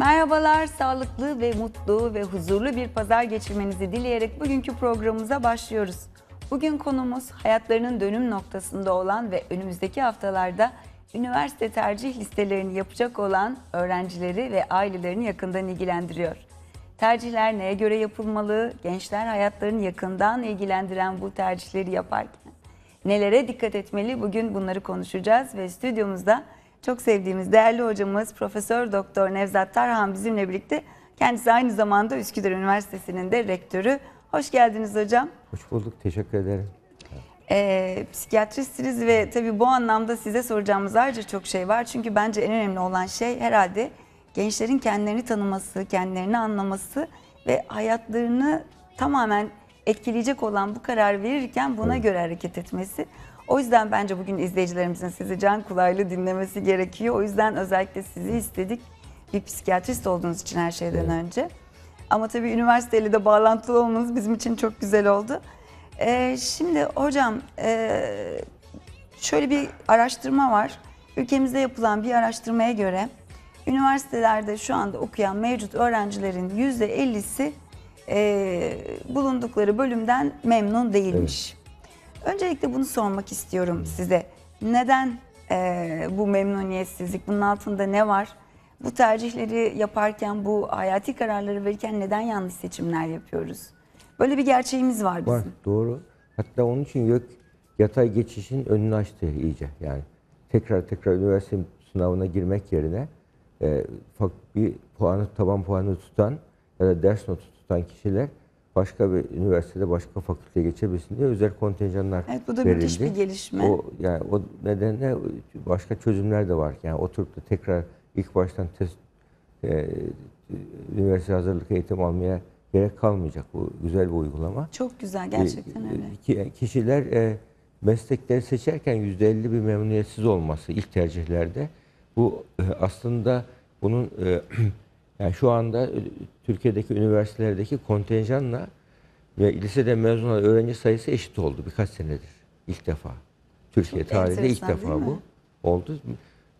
Merhabalar, sağlıklı ve mutlu ve huzurlu bir pazar geçirmenizi dileyerek bugünkü programımıza başlıyoruz. Bugün konumuz hayatlarının dönüm noktasında olan ve önümüzdeki haftalarda üniversite tercih listelerini yapacak olan öğrencileri ve ailelerini yakından ilgilendiriyor. Tercihler neye göre yapılmalı? Gençler hayatlarını yakından ilgilendiren bu tercihleri yaparken nelere dikkat etmeli? Bugün bunları konuşacağız ve stüdyomuzda çok sevdiğimiz değerli hocamız Profesör Doktor Nevzat Tarhan bizimle birlikte. Kendisi aynı zamanda Üsküdar Üniversitesi'nin de rektörü. Hoş geldiniz hocam. Hoş bulduk. Teşekkür ederim. E, ee, psikiyatristsiniz ve tabii bu anlamda size soracağımız ayrıca çok şey var. Çünkü bence en önemli olan şey herhalde gençlerin kendilerini tanıması, kendilerini anlaması ve hayatlarını tamamen etkileyecek olan bu karar verirken buna evet. göre hareket etmesi. O yüzden bence bugün izleyicilerimizin sizi can kulağıyla dinlemesi gerekiyor. O yüzden özellikle sizi istedik. Bir psikiyatrist olduğunuz için her şeyden evet. önce. Ama tabii üniversiteyle de bağlantılı olmanız bizim için çok güzel oldu. Ee, şimdi hocam e, şöyle bir araştırma var. Ülkemizde yapılan bir araştırmaya göre üniversitelerde şu anda okuyan mevcut öğrencilerin %50'si e, bulundukları bölümden memnun değilmiş. Evet. Öncelikle bunu sormak istiyorum size. Neden e, bu memnuniyetsizlik, bunun altında ne var? Bu tercihleri yaparken, bu hayati kararları verirken neden yanlış seçimler yapıyoruz? Böyle bir gerçeğimiz var bizim. Var, doğru. Hatta onun için YÖK yatay geçişin önünü açtı iyice. Yani tekrar tekrar üniversite sınavına girmek yerine e, bir puanı, taban puanı tutan ya da ders notu tutan kişiler başka bir üniversitede başka fakülteye geçebilsin diye özel kontenjanlar Evet bu da verildi. müthiş bir gelişme. O yani o nedenle başka çözümler de var. Yani oturup da tekrar ilk baştan test e, üniversite hazırlık eğitim almaya gerek kalmayacak. Bu güzel bir uygulama. Çok güzel e, gerçekten e, öyle. E, kişiler e, meslekleri seçerken yüzde elli bir memnuniyetsiz olması ilk tercihlerde. Bu e, aslında bunun e, Yani şu anda e, Türkiye'deki üniversitelerdeki kontenjanla ve lisede mezun olan öğrenci sayısı eşit oldu birkaç senedir. İlk defa. Türkiye Çok tarihinde ilk defa bu oldu.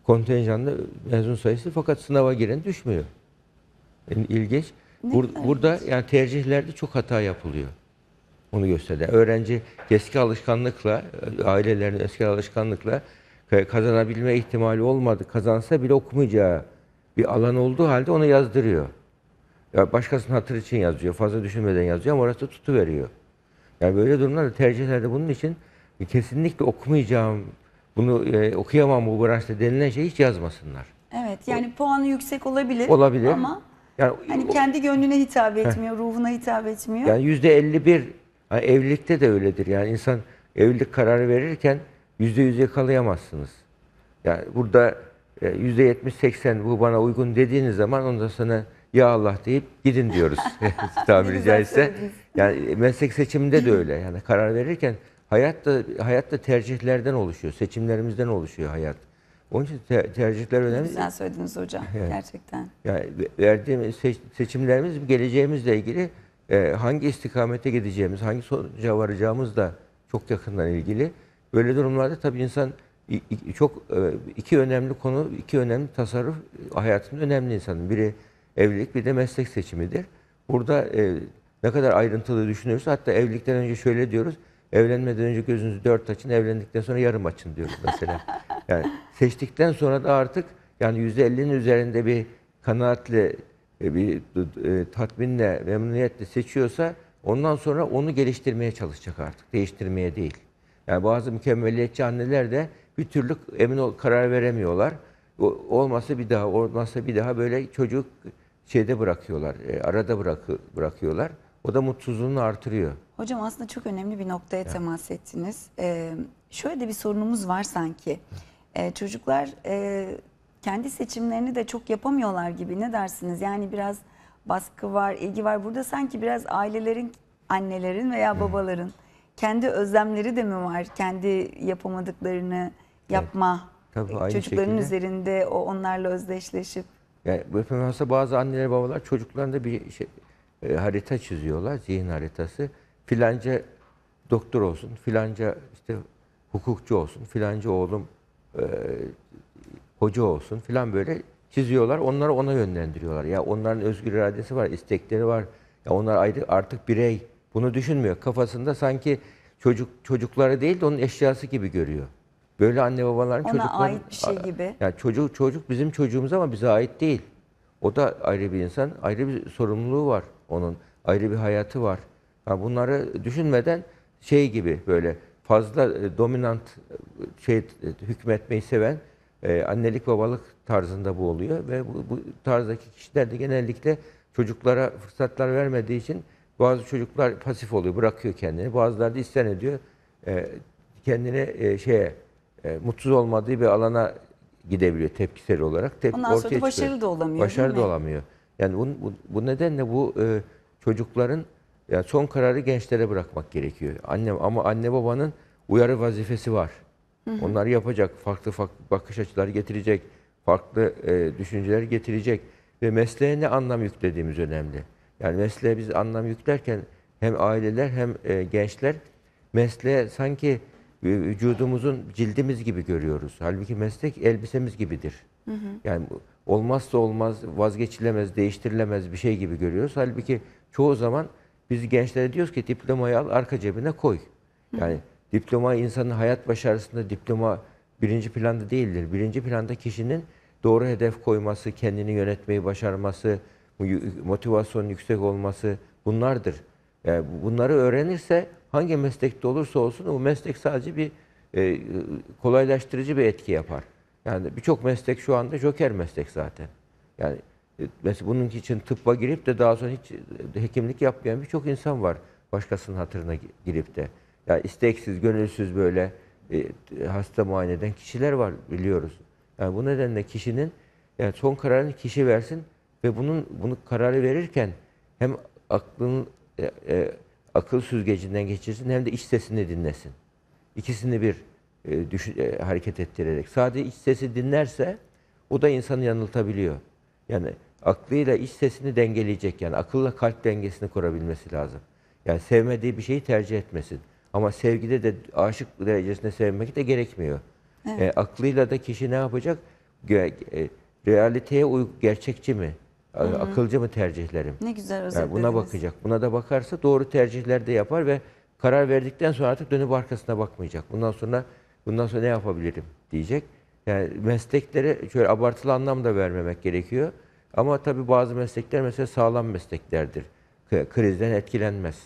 Kontenjanla mezun sayısı fakat sınava giren düşmüyor. Yani e, ilginç. Bur evet. Burada yani tercihlerde çok hata yapılıyor. Onu gösterdi. Öğrenci eski alışkanlıkla, e, ailelerin eski alışkanlıkla kazanabilme ihtimali olmadı. Kazansa bile okumayacağı bir alan olduğu halde onu yazdırıyor. Ya başkasının hatır için yazıyor. Fazla düşünmeden yazıyor ama orası tutu veriyor. Yani böyle durumlarda tercihlerde bunun için kesinlikle okumayacağım, bunu e, okuyamam bu branşta denilen şeyi hiç yazmasınlar. Evet yani o, puanı yüksek olabilir. Olabilir. Ama yani, hani o, kendi gönlüne hitap etmiyor, heh. ruhuna hitap etmiyor. Yani yüzde elli bir evlilikte de öyledir. Yani insan evlilik kararı verirken yüzde yüz yakalayamazsınız. Yani burada %70-80 e, bu bana uygun dediğiniz zaman onda sana ya Allah deyip gidin diyoruz tabiri caizse. Yani meslek seçiminde de öyle. Yani karar verirken hayat da, hayat da tercihlerden oluşuyor. Seçimlerimizden oluşuyor hayat. Onun için te- tercihler önemli. Güzel söylediniz hocam gerçekten. Yani verdiğimiz seç- seçimlerimiz geleceğimizle ilgili e, hangi istikamete gideceğimiz, hangi sonuca varacağımız da çok yakından ilgili. Böyle durumlarda tabii insan çok e, iki önemli konu, iki önemli tasarruf e, hayatının önemli insanın. Biri evlilik, bir de meslek seçimidir. Burada e, ne kadar ayrıntılı düşünüyoruz. Hatta evlilikten önce şöyle diyoruz. Evlenmeden önce gözünüzü dört açın, evlendikten sonra yarım açın diyoruz mesela. yani seçtikten sonra da artık yani yüzde ellinin üzerinde bir kanaatle, bir tatminle, memnuniyetle seçiyorsa ondan sonra onu geliştirmeye çalışacak artık. Değiştirmeye değil. Yani bazı mükemmeliyetçi anneler de bir türlü emin ol, karar veremiyorlar. O, olmazsa bir daha, olmazsa bir daha böyle çocuk şeyde bırakıyorlar, e, arada bırakı, bırakıyorlar. O da mutsuzluğunu artırıyor. Hocam aslında çok önemli bir noktaya yani. temas ettiniz. Ee, şöyle de bir sorunumuz var sanki. Ee, çocuklar e, kendi seçimlerini de çok yapamıyorlar gibi ne dersiniz? Yani biraz baskı var, ilgi var. Burada sanki biraz ailelerin, annelerin veya babaların kendi özlemleri de mi var? Kendi yapamadıklarını, yapma. Tabii, e, aynı Çocukların şekilde. üzerinde o onlarla özdeşleşip. Yani mesela bazı anneler babalar çocuklarında bir şey, e, harita çiziyorlar, zihin haritası. Filanca doktor olsun, filanca işte hukukçu olsun, filanca oğlum e, hoca olsun filan böyle çiziyorlar. Onları ona yönlendiriyorlar. Ya yani onların özgür iradesi var, istekleri var. Ya yani onlar ayrı artık birey. Bunu düşünmüyor. Kafasında sanki çocuk çocukları değil de onun eşyası gibi görüyor. Böyle anne babaların çocukları, ait bir şey gibi. Yani çocuk, çocuk bizim çocuğumuz ama bize ait değil. O da ayrı bir insan. Ayrı bir sorumluluğu var onun. Ayrı bir hayatı var. Yani bunları düşünmeden şey gibi böyle fazla e, dominant e, şey e, hükmetmeyi seven annelik babalık tarzında bu oluyor ve bu, bu tarzdaki kişiler de genellikle çocuklara fırsatlar vermediği için bazı çocuklar pasif oluyor, bırakıyor kendini. Bazıları da isyan ediyor. kendini şeye e, mutsuz olmadığı bir alana gidebiliyor tepkisel olarak. Tep Ondan sonra da başarılı çıkıyor. da olamıyor. Başarılı da olamıyor. Yani bu, bu, bu nedenle bu e, çocukların yani son kararı gençlere bırakmak gerekiyor. Annem ama anne babanın uyarı vazifesi var. onlar yapacak, farklı farklı bakış açıları getirecek, farklı e, düşünceler getirecek ve mesleğe ne anlam yüklediğimiz önemli. Yani mesleğe biz anlam yüklerken hem aileler hem e, gençler mesleğe sanki vücudumuzun cildimiz gibi görüyoruz. Halbuki meslek elbisemiz gibidir. Hı hı. Yani olmazsa olmaz, vazgeçilemez, değiştirilemez bir şey gibi görüyoruz. Halbuki çoğu zaman biz gençlere diyoruz ki diplomayı al arka cebine koy. Yani hı hı. diploma insanın hayat başarısında diploma birinci planda değildir. Birinci planda kişinin doğru hedef koyması, kendini yönetmeyi başarması, motivasyonun yüksek olması bunlardır. Yani bunları öğrenirse hangi meslekte olursa olsun bu meslek sadece bir e, kolaylaştırıcı bir etki yapar. Yani birçok meslek şu anda joker meslek zaten. Yani e, mesela bunun için tıbba girip de daha sonra hiç e, hekimlik yapmayan birçok insan var başkasının hatırına girip de. Yani isteksiz, gönülsüz böyle e, hasta muayene eden kişiler var biliyoruz. Yani bu nedenle kişinin yani son kararını kişi versin ve bunun bunu kararı verirken hem aklının e, e, akıl süzgecinden geçirsin hem de iç sesini dinlesin. İkisini bir e, düşün, e, hareket ettirerek. Sadece iç sesi dinlerse o da insanı yanıltabiliyor. Yani aklıyla iç sesini dengeleyecek yani akılla kalp dengesini kurabilmesi lazım. Yani sevmediği bir şeyi tercih etmesin. Ama sevgide de aşık derecesinde sevmek de gerekmiyor. Evet. E, aklıyla da kişi ne yapacak? Ge, e, realiteye uygun, gerçekçi mi? Hı hı. Akılcı mı tercihlerim? Ne güzel özetlediniz. Yani buna bakacak. Buna da bakarsa doğru tercihler de yapar ve karar verdikten sonra artık dönüp arkasına bakmayacak. Bundan sonra bundan sonra ne yapabilirim diyecek. Yani mesleklere şöyle abartılı anlam da vermemek gerekiyor. Ama tabii bazı meslekler mesela sağlam mesleklerdir. Krizden etkilenmez.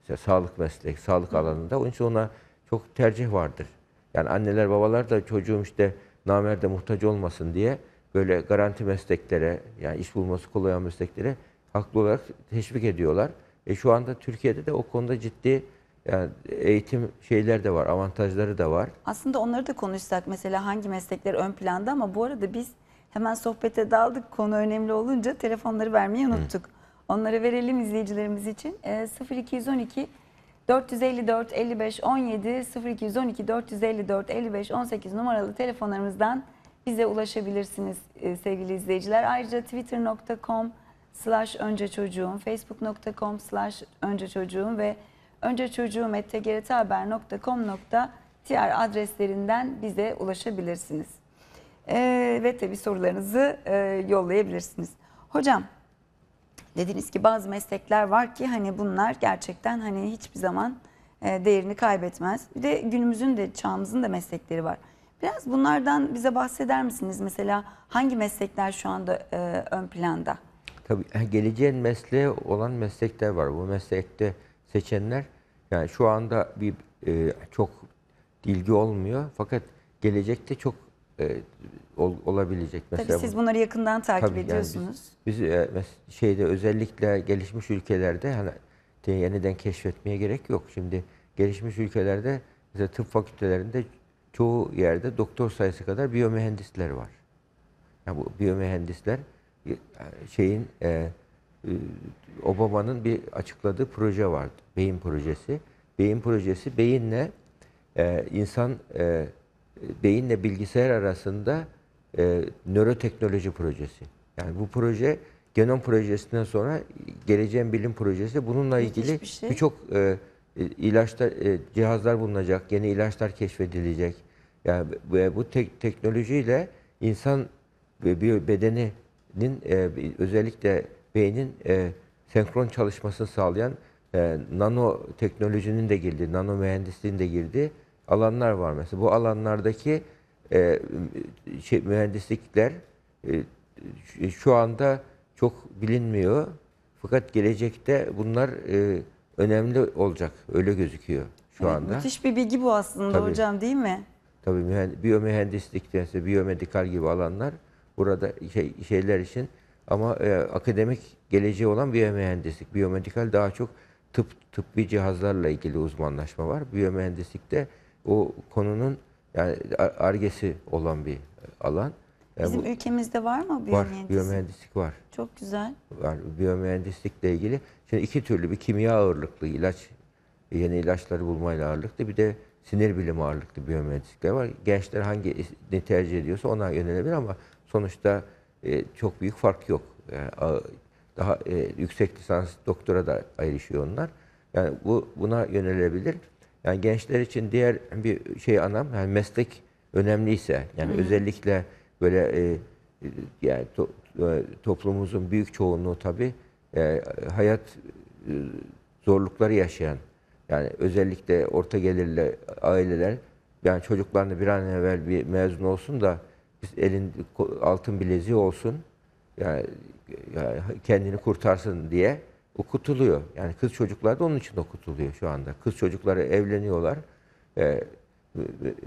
Mesela sağlık meslek, sağlık alanında. Onun için ona çok tercih vardır. Yani anneler babalar da çocuğum işte namerde muhtaç olmasın diye böyle garanti mesleklere yani iş bulması kolay olan mesleklere haklı olarak teşvik ediyorlar. E şu anda Türkiye'de de o konuda ciddi yani eğitim şeyler de var, avantajları da var. Aslında onları da konuşsak mesela hangi meslekler ön planda ama bu arada biz hemen sohbete daldık. Konu önemli olunca telefonları vermeyi unuttuk. Hı. Onları verelim izleyicilerimiz için. E, 0212 454 55 17 0212 454 55 18 numaralı telefonlarımızdan bize ulaşabilirsiniz e, sevgili izleyiciler. Ayrıca twitter.com slash önce çocuğum, facebook.com slash önce çocuğum ve önce çocuğum ettegeretahaber.com.tr adreslerinden bize ulaşabilirsiniz. Ee, ve tabi sorularınızı e, yollayabilirsiniz. Hocam dediniz ki bazı meslekler var ki hani bunlar gerçekten hani hiçbir zaman e, değerini kaybetmez. Bir de günümüzün de çağımızın da meslekleri var. Biraz bunlardan bize bahseder misiniz? Mesela hangi meslekler şu anda e, ön planda? Tabii geleceğin mesleği olan meslekler var. Bu meslekte seçenler yani şu anda bir e, çok ilgi olmuyor fakat gelecekte çok e, ol, olabilecek mesela. Tabii siz bunları yakından takip tabii ediyorsunuz. Yani biz, biz e, şeyde özellikle gelişmiş ülkelerde hani yeniden keşfetmeye gerek yok. Şimdi gelişmiş ülkelerde mesela tıp fakültelerinde çoğu yerde doktor sayısı kadar biyomühendisler var. Yani bu biyomühendisler e, şeyin e, e, Obama'nın bir açıkladığı proje vardı. Beyin projesi. Beyin projesi beyinle e, insan e, beyinle bilgisayar arasında e, nöroteknoloji projesi. Yani bu proje genom projesinden sonra geleceğin bilim projesi bununla ilgili şey. birçok e, e, ilaçlar, e, cihazlar bulunacak, yeni ilaçlar keşfedilecek. Yani bu tek, teknolojiyle insan ve bedeninin e, özellikle beynin senkron çalışmasını sağlayan e, nano teknolojinin de girdi, nano mühendisliğin de girdi alanlar var mesela. Bu alanlardaki şey, mühendislikler şu anda çok bilinmiyor. Fakat gelecekte bunlar e, önemli olacak. Öyle gözüküyor şu evet, anda. Müthiş bir bilgi bu aslında Tabii. hocam değil mi? Tabii biyomühendisliktense biyomedikal gibi alanlar burada şey, şeyler için ama e, akademik geleceği olan biyomühendislik. Biyomedikal daha çok tıp tıbbi cihazlarla ilgili uzmanlaşma var. Biyomühendislikte o konunun yani argesi olan bir alan. Bizim bu, ülkemizde var mı biyomühendislik? Var, biyomühendislik var. Çok güzel. Var, biyomühendislikle ilgili. Şimdi iki türlü bir kimya ağırlıklı ilaç, yeni ilaçları bulmayla ağırlıklı bir de sinir bilimi ağırlıklı biyomühendislikler var. Gençler hangi hangisini tercih ediyorsa ona yönelebilir ama sonuçta e, çok büyük fark yok. Yani, e, daha e, yüksek lisans doktora da ayrışıyor onlar. Yani bu buna yönelebilir. Yani gençler için diğer bir şey anam yani meslek önemliyse yani Hı-hı. özellikle böyle e, e, yani to, e, toplumumuzun büyük çoğunluğu tabi e, hayat e, zorlukları yaşayan yani özellikle orta gelirli aileler yani çocuklarını bir an evvel bir mezun olsun da elin altın bileziği olsun yani, yani kendini kurtarsın diye okutuluyor. Yani kız çocuklar da onun için okutuluyor şu anda. Kız çocukları evleniyorlar, e, e,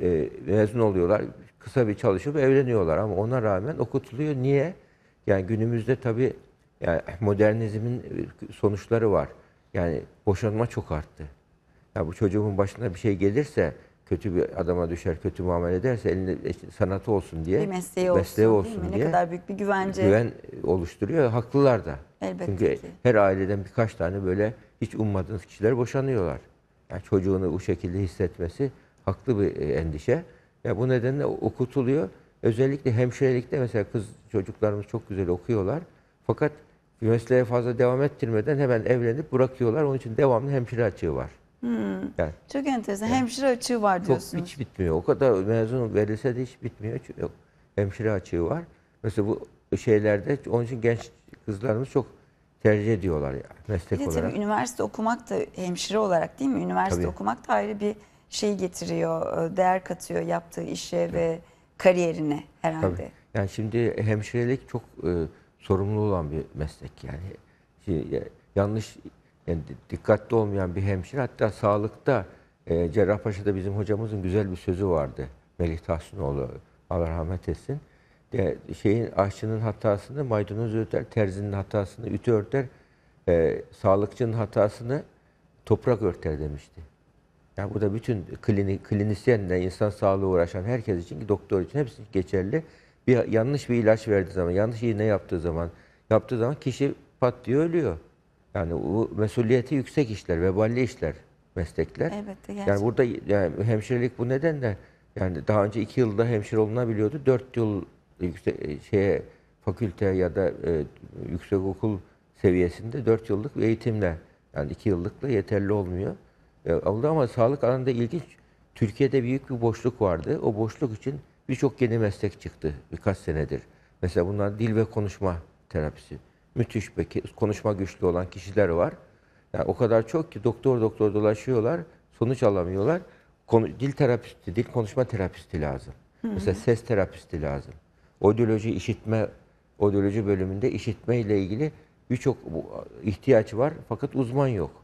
e mezun oluyorlar kısa bir çalışıp evleniyorlar ama ona rağmen okutuluyor. Niye? Yani günümüzde tabii yani modernizmin e, sonuçları var. Yani boşanma çok arttı. Ya bu çocuğumun başına bir şey gelirse kötü bir adama düşer, kötü muamele ederse elinde e, sanatı olsun diye, bir mesleği, mesleği olsun, olsun diye ne kadar büyük bir güvence güven oluşturuyor. Haklılar da. Elbette Çünkü ki. her aileden birkaç tane böyle hiç ummadığınız kişiler boşanıyorlar. Yani çocuğunu bu şekilde hissetmesi haklı bir e, endişe. Ve bu nedenle okutuluyor. Özellikle hemşirelikte mesela kız çocuklarımız çok güzel okuyorlar. Fakat mesleğe fazla devam ettirmeden hemen evlenip bırakıyorlar. Onun için devamlı hemşire açığı var. Hmm. Yani, çok enteresan. Yani, hemşire açığı var diyorsunuz. Çok, hiç bitmiyor. O kadar mezun verilse de hiç bitmiyor. çünkü Yok. Hemşire açığı var. Mesela bu şeylerde onun için genç kızlarımız çok tercih ediyorlar yani meslek bir de olarak. Tabii üniversite okumak da hemşire olarak değil mi? Üniversite tabii. okumak da ayrı bir şey getiriyor, e, değer katıyor yaptığı işe evet. ve kariyerine herhalde. Tabii. Yani şimdi hemşirelik çok e, sorumlu olan bir meslek yani. Şimdi, e, yanlış yani dikkatli olmayan bir hemşire hatta sağlıkta e, Cerrahpaşa'da bizim hocamızın güzel bir sözü vardı. Melih Tahsinoğlu Allah rahmet etsin. De, şeyin aşçının hatasını maydanoz örter, terzinin hatasını ütü örter, e, sağlıkçının hatasını toprak örter demişti. Yani bu da bütün klinik, klinisyenle insan sağlığı uğraşan herkes için, ki doktor için hepsi geçerli. Bir yanlış bir ilaç verdiği zaman, yanlış iğne yaptığı zaman, yaptığı zaman kişi pat diye ölüyor. Yani bu mesuliyeti yüksek işler, veballi işler, meslekler. Evet, gerçekten. Yani burada yani hemşirelik bu nedenle yani daha önce iki yılda hemşire olunabiliyordu. Dört yıl yüksek, e, şeye fakülte ya da e, yüksek okul seviyesinde dört yıllık bir eğitimle yani iki yıllıkla yeterli olmuyor. E, oldu ama sağlık alanında ilginç. Türkiye'de büyük bir boşluk vardı. O boşluk için birçok yeni meslek çıktı birkaç senedir. Mesela bunlar dil ve konuşma terapisi. Müthiş peki konuşma güçlü olan kişiler var. Yani o kadar çok ki doktor doktor dolaşıyorlar, sonuç alamıyorlar. Konu, dil terapisti, dil konuşma terapisti lazım. Hı hı. Mesela ses terapisti lazım. Odyoloji işitme, odyoloji bölümünde işitme ile ilgili birçok ihtiyaç var fakat uzman yok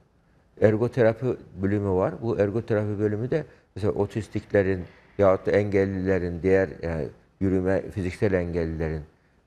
ergoterapi bölümü var. Bu ergoterapi bölümü de mesela otistiklerin yahut da engellilerin, diğer yani yürüme, fiziksel engellilerin,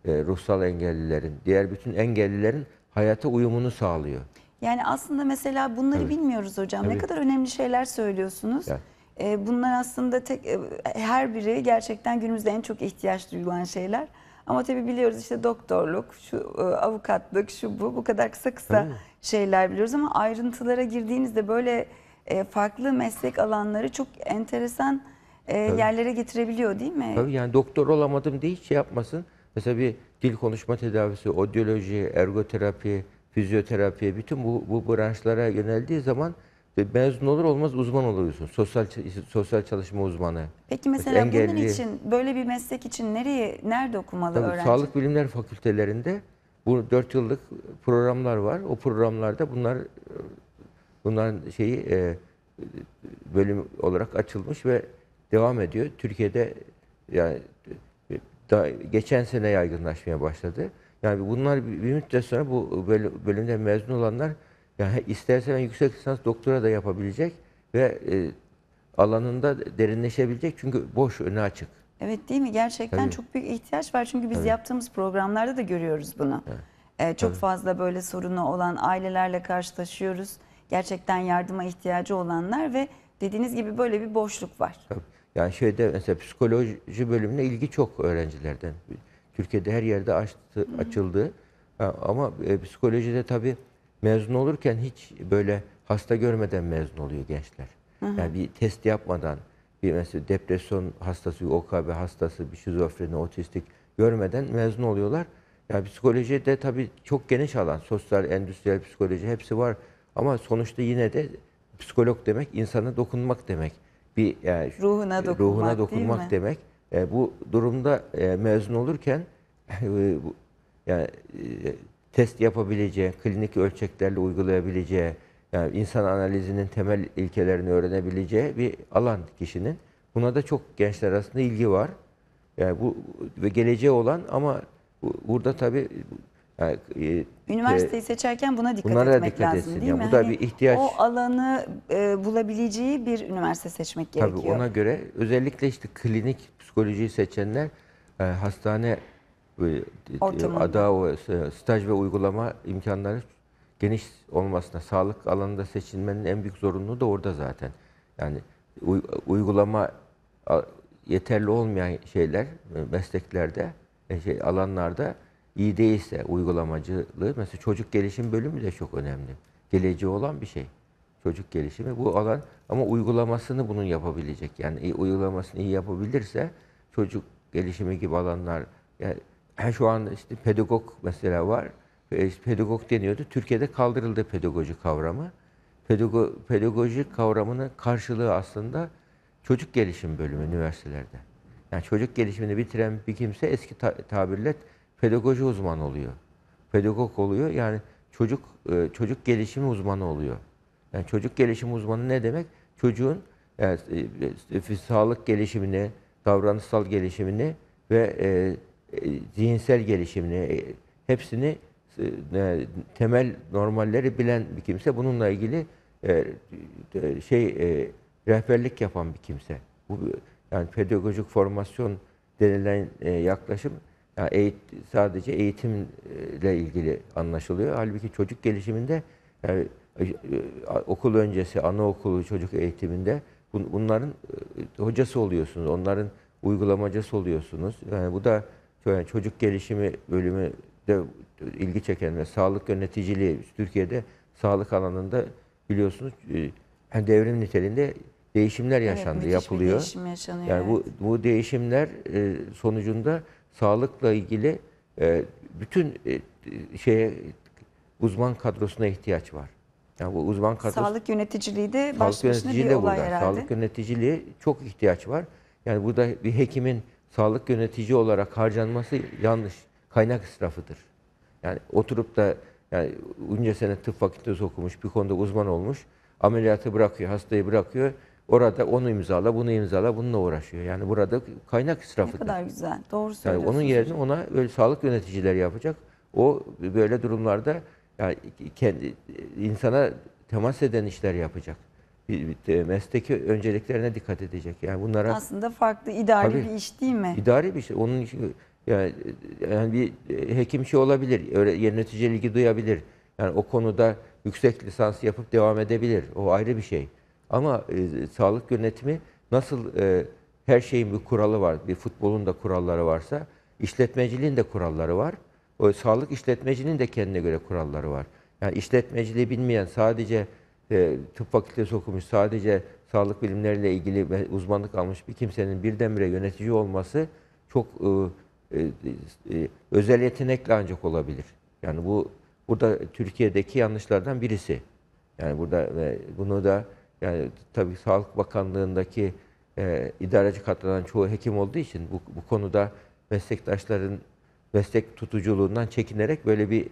e, ruhsal engellilerin, diğer bütün engellilerin hayata uyumunu sağlıyor. Yani aslında mesela bunları evet. bilmiyoruz hocam. Tabii. Ne kadar önemli şeyler söylüyorsunuz. Yani. E, bunlar aslında tek e, her biri gerçekten günümüzde en çok ihtiyaç duyulan şeyler. Ama tabii biliyoruz işte doktorluk, şu e, avukatlık, şu bu bu kadar kısa kısa şeyler biliyoruz ama ayrıntılara girdiğinizde böyle e, farklı meslek alanları çok enteresan e, yerlere getirebiliyor değil mi? Tabii yani doktor olamadım diye hiç şey yapmasın. Mesela bir dil konuşma tedavisi, odyoloji, ergoterapi, fizyoterapi bütün bu, bu branşlara yöneldiği zaman ve mezun olur olmaz uzman oluyorsun. Sosyal sosyal çalışma uzmanı. Peki mesela Engelli. bunun için böyle bir meslek için nereye nerede okumalı Tabii, öğrenci? Sağlık Bilimler Fakültelerinde bu 4 yıllık programlar var. O programlarda bunlar bunların şeyi e, bölüm olarak açılmış ve devam ediyor. Türkiye'de yani daha geçen sene yaygınlaşmaya başladı. Yani bunlar bir müddet sonra bu bölümden mezun olanlar yani isterse ben yüksek lisans doktora da yapabilecek ve e, alanında derinleşebilecek çünkü boş önü açık. Evet değil mi? Gerçekten Tabii. çok büyük ihtiyaç var çünkü biz Tabii. yaptığımız programlarda da görüyoruz bunu. Evet. Ee, çok Tabii. fazla böyle sorunu olan ailelerle karşılaşıyoruz. Gerçekten yardıma ihtiyacı olanlar ve dediğiniz gibi böyle bir boşluk var. Tabii. Yani şeyde mesela psikoloji bölümüne ilgi çok öğrencilerden. Türkiye'de her yerde açtı, açıldı. Ama e, psikolojide tabii mezun olurken hiç böyle hasta görmeden mezun oluyor gençler. Hı hı. Yani bir test yapmadan bir mesela depresyon hastası, OKB hastası, bir şizofreni, otistik görmeden mezun oluyorlar. Yani psikoloji de tabii çok geniş alan. Sosyal, endüstriyel psikoloji hepsi var. Ama sonuçta yine de psikolog demek insana dokunmak demek. Bir yani e, ruhuna e, dokunmak, ruhuna dokunmak demek. E, bu durumda e, mezun olurken e, yani e, test yapabileceği, klinik ölçeklerle uygulayabileceği, yani insan analizinin temel ilkelerini öğrenebileceği bir alan kişinin. Buna da çok gençler arasında ilgi var. Yani bu ve geleceği olan ama burada tabii yani, e, Üniversiteyi e, seçerken buna dikkat etmek dikkat lazım etsin. değil yani mi? Bu da hani bir ihtiyaç. O alanı e, bulabileceği bir üniversite seçmek gerekiyor. Tabii ona göre özellikle işte klinik psikolojiyi seçenler e, hastane e, Ortamında. E, ada e, staj ve uygulama imkanları geniş olmasına sağlık alanında seçilmenin en büyük zorunluluğu da orada zaten. Yani uygulama yeterli olmayan şeyler mesleklerde şey alanlarda iyi değilse uygulamacılığı mesela çocuk gelişim bölümü de çok önemli. Geleceği olan bir şey. Çocuk gelişimi bu alan ama uygulamasını bunun yapabilecek. Yani uygulamasını iyi yapabilirse çocuk gelişimi gibi alanlar yani her şu anda işte pedagog mesela var. Pedagog deniyordu. Türkiye'de kaldırıldı pedagoji kavramı. Pedago, pedagoji kavramının karşılığı aslında çocuk gelişim bölümü üniversitelerde. Yani çocuk gelişimini bitiren bir kimse eski ta tabirle pedagoji uzmanı oluyor. Pedagog oluyor yani çocuk e, çocuk gelişimi uzmanı oluyor. Yani çocuk gelişimi uzmanı ne demek? Çocuğun yani, e, e, e, sağlık gelişimini, davranışsal gelişimini ve e, e, zihinsel gelişimini e, hepsini e, temel normalleri bilen bir kimse bununla ilgili şey rehberlik yapan bir kimse. Bu yani pedagojik formasyon denilen yaklaşım yani eğit, sadece eğitimle ilgili anlaşılıyor. Halbuki çocuk gelişiminde yani okul öncesi, anaokulu çocuk eğitiminde bunların hocası oluyorsunuz. Onların uygulamacısı oluyorsunuz. Yani bu da yani çocuk gelişimi bölümü de ilgi çeken ve sağlık yöneticiliği Türkiye'de sağlık alanında biliyorsunuz e, devrim niteliğinde değişimler yaşandı, evet, yapılıyor. Bir değişim yaşanıyor. Yani bu bu değişimler e, sonucunda sağlıkla ilgili e, bütün e, şeye uzman kadrosuna ihtiyaç var. Yani bu uzman kadrosu Sağlık yöneticiliği de baş başına bir olay burada. herhalde. Sağlık yöneticiliği çok ihtiyaç var. Yani burada bir hekimin sağlık yönetici olarak harcanması yanlış. Kaynak israfıdır. Yani oturup da yani bunca sene tıp fakültesi okumuş, bir konuda uzman olmuş. Ameliyatı bırakıyor, hastayı bırakıyor. Orada onu imzala, bunu imzala, bununla uğraşıyor. Yani burada kaynak israfıdır. Ne kadar güzel. Doğru söylüyorsunuz. Yani onun yerine ona böyle sağlık yöneticileri yapacak. O böyle durumlarda yani kendi insana temas eden işler yapacak. E, mesleki önceliklerine dikkat edecek. Yani bunlara aslında farklı idari tabii, bir iş değil mi? İdari bir iş. Şey. Onun için yani, yani bir e, hekim şey olabilir. yöneticiliği ilgi duyabilir. Yani o konuda yüksek lisans yapıp devam edebilir. O ayrı bir şey. Ama e, sağlık yönetimi nasıl e, her şeyin bir kuralı var. Bir futbolun da kuralları varsa işletmeciliğin de kuralları var. O sağlık işletmecinin de kendine göre kuralları var. Yani işletmeciliği bilmeyen sadece e, tıp fakültesi okumuş sadece sağlık bilimleriyle ilgili uzmanlık almış bir kimsenin birdenbire yönetici olması çok e, e, e, özel yetenekle ancak olabilir. Yani bu burada Türkiye'deki yanlışlardan birisi. Yani burada e, bunu da yani tabii Sağlık Bakanlığındaki e, idareci kadrodan çoğu hekim olduğu için bu, bu konuda meslektaşların meslek tutuculuğundan çekinerek böyle bir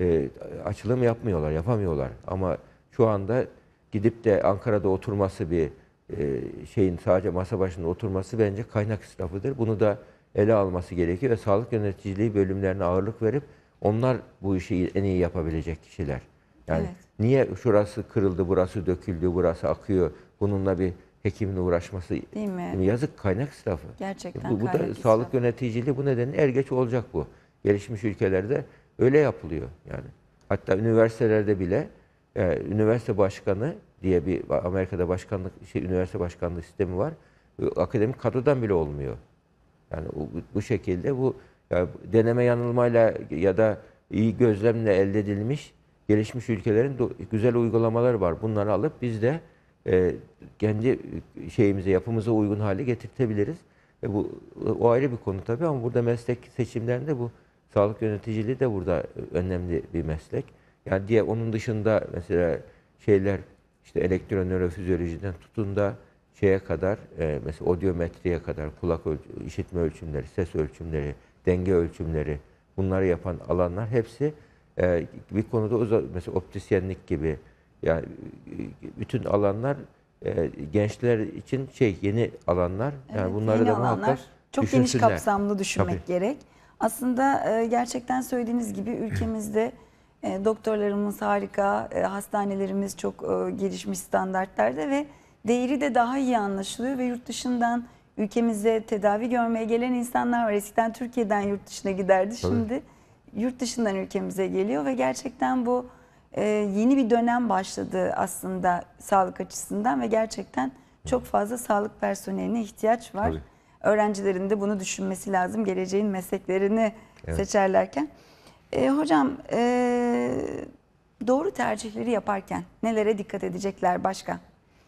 e, açılım yapmıyorlar, yapamıyorlar. Ama şu anda gidip de Ankara'da oturması bir e, şeyin sadece masa başında oturması bence kaynak israfıdır. Bunu da ele alması gerekiyor ve sağlık yöneticiliği bölümlerine ağırlık verip onlar bu işi en iyi yapabilecek kişiler. Yani evet. niye şurası kırıldı, burası döküldü, burası akıyor. Bununla bir hekimin uğraşması Değil mi? yazık kaynak israfı. Gerçekten bu, bu da israfı. sağlık yöneticiliği bu nedenle er geç olacak bu. Gelişmiş ülkelerde öyle yapılıyor yani. Hatta üniversitelerde bile yani ee, üniversite başkanı diye bir Amerika'da başkanlık şey üniversite başkanlığı sistemi var. Akademik kadrodan bile olmuyor. Yani bu, bu şekilde bu yani deneme yanılmayla ya da iyi gözlemle elde edilmiş gelişmiş ülkelerin güzel uygulamaları var. Bunları alıp biz de e, kendi şeyimize, yapımıza uygun hale getirtebiliriz. E bu o ayrı bir konu tabii ama burada meslek seçimlerinde bu sağlık yöneticiliği de burada e, önemli bir meslek. Yani diye onun dışında mesela şeyler işte elektronörofizyolojiden tutun da şeye kadar e, mesela odiometriye kadar kulak ölç işitme ölçümleri, ses ölçümleri, denge ölçümleri bunları yapan alanlar hepsi e, bir konuda uza, mesela optisyenlik gibi yani e, bütün alanlar e, gençler için şey yeni alanlar. Evet, yani bunları da alanlar. Çok geniş kapsamlı düşünmek Tabii. gerek. Aslında e, gerçekten söylediğiniz gibi ülkemizde e, doktorlarımız harika, e, hastanelerimiz çok e, gelişmiş standartlarda ve değeri de daha iyi anlaşılıyor ve yurt dışından ülkemize tedavi görmeye gelen insanlar var. Eskiden Türkiye'den yurt dışına giderdi. Tabii. Şimdi yurt dışından ülkemize geliyor ve gerçekten bu yeni bir dönem başladı aslında sağlık açısından ve gerçekten çok fazla sağlık personeline ihtiyaç var. Tabii. Öğrencilerin de bunu düşünmesi lazım geleceğin mesleklerini evet. seçerlerken. E, hocam e, doğru tercihleri yaparken nelere dikkat edecekler başka?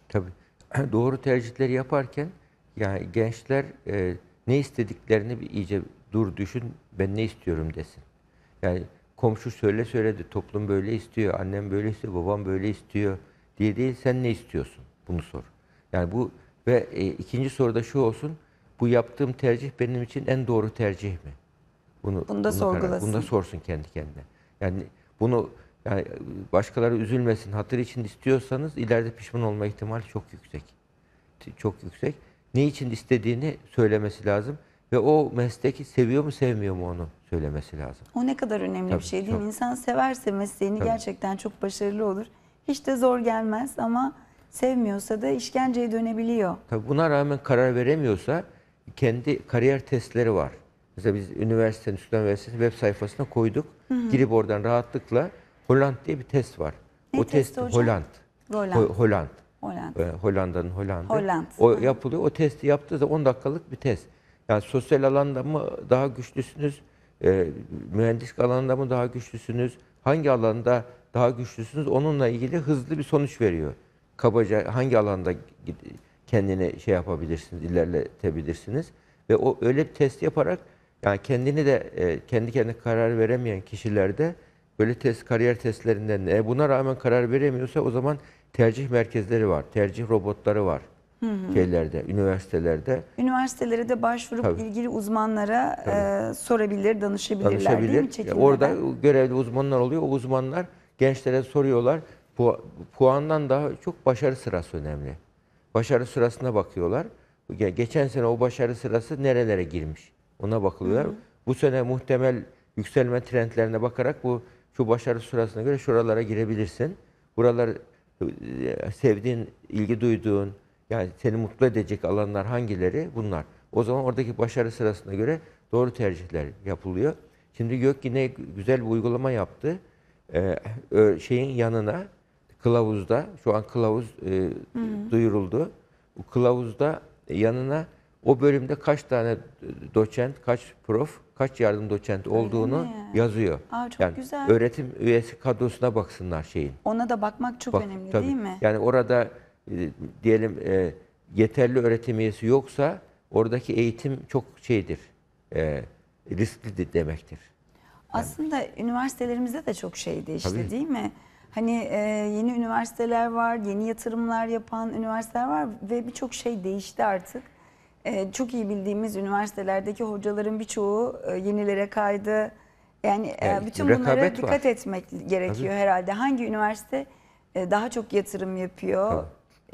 Tabii doğru tercihleri yaparken yani gençler e, ne istediklerini bir iyice dur düşün ben ne istiyorum desin. Yani komşu söyle söyledi toplum böyle istiyor, annem böyle istiyor, babam böyle istiyor diye değil sen ne istiyorsun bunu sor. Yani bu ve e, ikinci soruda şu olsun bu yaptığım tercih benim için en doğru tercih mi? Bunu, bunu da sorgulasın. bunu da sorsun kendi kendine. Yani bunu yani başkaları üzülmesin, hatır için istiyorsanız ileride pişman olma ihtimali çok yüksek. Çok yüksek. Ne için istediğini söylemesi lazım ve o mesleki seviyor mu sevmiyor mu onu söylemesi lazım. O ne kadar önemli Tabii, bir şey değil mi? İnsan severse mesleğini Tabii. gerçekten çok başarılı olur. Hiç de zor gelmez ama sevmiyorsa da işkenceye dönebiliyor. Tabii buna rağmen karar veremiyorsa kendi kariyer testleri var. Mesela biz üniversitenin, Sudan Üniversitesi web sayfasına koyduk. Hı hı. Girip oradan rahatlıkla Holland diye bir test var. Ne o test hocam? Holland. Holland. Holland. Hollanda'nın Hollanda. Holland. O hı. yapılıyor. O testi yaptığı da 10 dakikalık bir test. Yani sosyal alanda mı daha güçlüsünüz? E, mühendislik alanında mı daha güçlüsünüz? Hangi alanda daha güçlüsünüz? Onunla ilgili hızlı bir sonuç veriyor. Kabaca hangi alanda kendini şey yapabilirsiniz, ilerletebilirsiniz ve o öyle bir test yaparak yani kendini de e, kendi kendine karar veremeyen kişilerde böyle test kariyer testlerinden e, buna rağmen karar veremiyorsa o zaman tercih merkezleri var. Tercih robotları var. Hı hı. şeylerde, üniversitelerde. Üniversitelere de başvurup Tabii. ilgili uzmanlara e, Tabii. e, sorabilir, danışabilirler Danışabilir. değil mi? Çekilmeden? Orada görevli uzmanlar oluyor. O uzmanlar gençlere soruyorlar. Pu puandan daha çok başarı sırası önemli. Başarı sırasına bakıyorlar. Geçen sene o başarı sırası nerelere girmiş? Ona bakılıyor. Hı hı. Bu sene muhtemel yükselme trendlerine bakarak bu şu başarı sırasına göre şuralara girebilirsin. Buralar e, sevdiğin, ilgi duyduğun, yani seni mutlu edecek alanlar hangileri? Bunlar. O zaman oradaki başarı sırasına göre doğru tercihler yapılıyor. Şimdi Gök yine güzel bir uygulama yaptı. Ee, şeyin yanına kılavuzda, şu an kılavuz e, hı hı. duyuruldu. Bu kılavuzda yanına o bölümde kaç tane e, doçent, kaç prof, kaç yardım doçent olduğunu yazıyor. Aa, çok yani güzel. Öğretim üyesi kadrosuna baksınlar şeyin. Ona da bakmak çok Bak, önemli tabii. değil mi? Yani orada e, diyelim e, yeterli öğretim üyesi yoksa oradaki eğitim çok şeydir, e, risklidir demektir. Yani. Aslında üniversitelerimizde de çok şey değişti Tabii. değil mi? Hani e, yeni üniversiteler var, yeni yatırımlar yapan üniversiteler var ve birçok şey değişti artık. Ee, çok iyi bildiğimiz üniversitelerdeki hocaların birçoğu e, yenilere kaydı. Yani e, bütün bunlara dikkat var. etmek gerekiyor Tabii. herhalde. Hangi üniversite e, daha çok yatırım yapıyor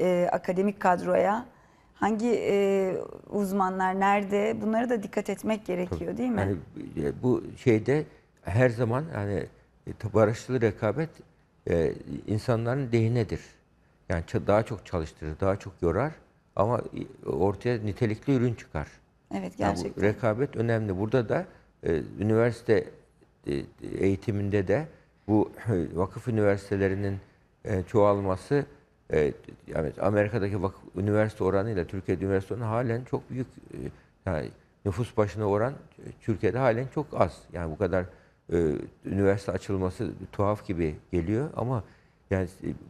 e, akademik kadroya? Hangi e, uzmanlar nerede? Bunlara da dikkat etmek gerekiyor Tabii. değil mi? Yani bu şeyde her zaman yani barışçıl rekabet insanların lehinedir. Yani daha çok çalıştırır, daha çok yorar. Ama ortaya nitelikli ürün çıkar. Evet gerçekten. Yani rekabet önemli. Burada da e, üniversite e, eğitiminde de bu e, vakıf üniversitelerinin e, çoğalması e, yani Amerika'daki vakıf üniversite oranıyla Türkiye'de üniversite oranı halen çok büyük e, yani nüfus başına oran e, Türkiye'de halen çok az. Yani bu kadar e, üniversite açılması tuhaf gibi geliyor ama yani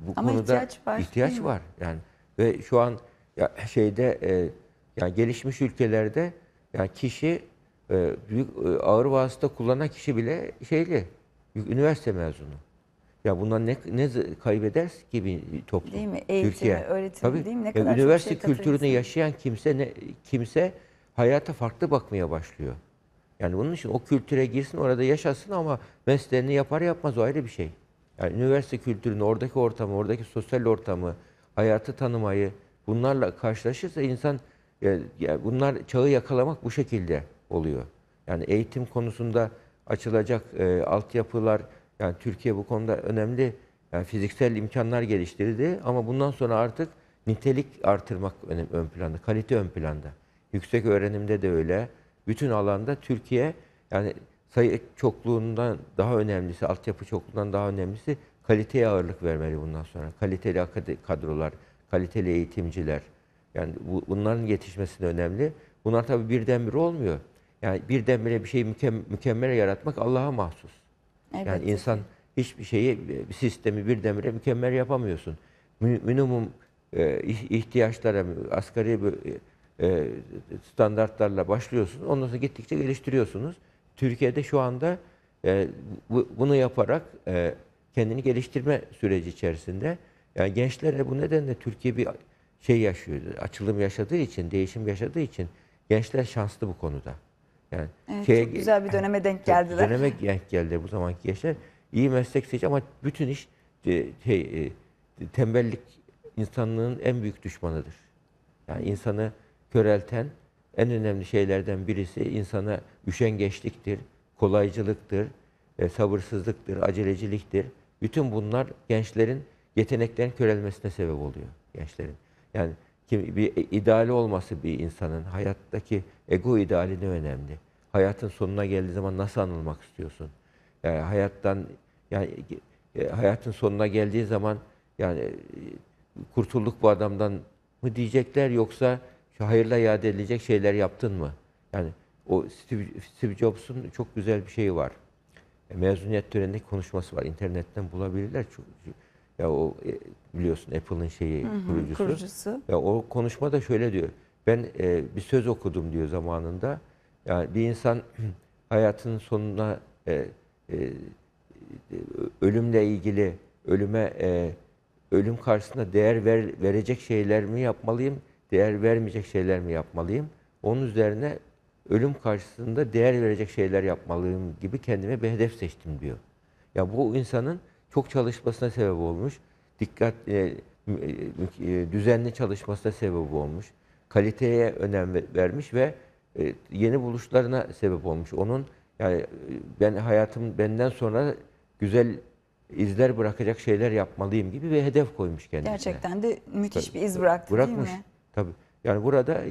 bu ama konuda ihtiyaç var. İhtiyaç var. Yani ve şu an ya şeyde e, yani gelişmiş ülkelerde yani kişi e, büyük e, ağır vasıta kullanan kişi bile şeyli üniversite mezunu. Ya bundan ne ne kaybeder gibi toplum? Değil mi? Eğitimi, Türkiye. öğretimi Tabii. değil mi? Ne kadar yani üniversite şey kültürünü yaşayan kimse ne kimse hayata farklı bakmaya başlıyor. Yani bunun için o kültüre girsin, orada yaşasın ama mesleğini yapar yapmaz o ayrı bir şey. Yani üniversite kültürünü, oradaki ortamı, oradaki sosyal ortamı, hayatı tanımayı, bunlarla karşılaşırsa insan e, yani bunlar çağı yakalamak bu şekilde oluyor. Yani eğitim konusunda açılacak e, altyapılar yani Türkiye bu konuda önemli yani fiziksel imkanlar geliştirdi ama bundan sonra artık nitelik artırmak ön, ön planda, kalite ön planda. Yüksek öğrenimde de öyle. Bütün alanda Türkiye yani sayı çokluğundan daha önemlisi, altyapı çokluğundan daha önemlisi kaliteye ağırlık vermeli bundan sonra. Kaliteli kadrolar, kaliteli eğitimciler. Yani bu, bunların yetişmesi de önemli. Bunlar tabii birdenbire olmuyor. Yani birdenbire bir şeyi mükemmel, mükemmel yaratmak Allah'a mahsus. Evet. Yani insan hiçbir şeyi, bir sistemi birdenbire mükemmel yapamıyorsun. Minimum e, ihtiyaçlara, asgari e, standartlarla başlıyorsun. Ondan sonra gittikçe geliştiriyorsunuz. Türkiye'de şu anda e, bu, bunu yaparak e, kendini geliştirme süreci içerisinde yani gençlere bu nedenle Türkiye bir şey yaşıyor. Açılım yaşadığı için, değişim yaşadığı için gençler şanslı bu konuda. Yani evet, şeye, çok güzel bir döneme denk geldiler. Döneme denk geldi bu zamanki gençler. İyi meslek seç ama bütün iş e, şey, e, tembellik insanlığın en büyük düşmanıdır. Yani insanı körelten en önemli şeylerden birisi insana üşengeçliktir, kolaycılıktır, e, sabırsızlıktır, aceleciliktir. Bütün bunlar gençlerin yeteneklerin körelmesine sebep oluyor gençlerin. Yani kim, bir ideali olması bir insanın hayattaki ego ideali ne önemli? Hayatın sonuna geldiği zaman nasıl anılmak istiyorsun? Yani hayattan yani e, hayatın sonuna geldiği zaman yani e, kurtulduk bu adamdan mı diyecekler yoksa şu hayırla yad edilecek şeyler yaptın mı? Yani o Steve, Steve Jobs'un çok güzel bir şeyi var. E, mezuniyet töreninde konuşması var. İnternetten bulabilirler. Çok, ya o e, biliyorsun Apple'ın şeyi hı hı, kurucusu. kurucusu. Ya o konuşma da şöyle diyor. Ben e, bir söz okudum diyor zamanında. Yani bir insan hayatının sonuna e, e, e, ölümle ilgili ölüme e, ölüm karşısında değer ver, verecek şeyler mi yapmalıyım, değer vermeyecek şeyler mi yapmalıyım? Onun üzerine ölüm karşısında değer verecek şeyler yapmalıyım gibi kendime bir hedef seçtim diyor. Ya bu insanın çok çalışmasına sebep olmuş. Dikkat e, e, e, düzenli çalışmasına sebep olmuş. Kaliteye önem vermiş ve e, yeni buluşlarına sebep olmuş. Onun yani e, ben hayatım benden sonra güzel izler bırakacak şeyler yapmalıyım gibi bir hedef koymuş kendisine. Gerçekten de müthiş bir iz bıraktı bırakmış, değil mi? Tabii. Yani burada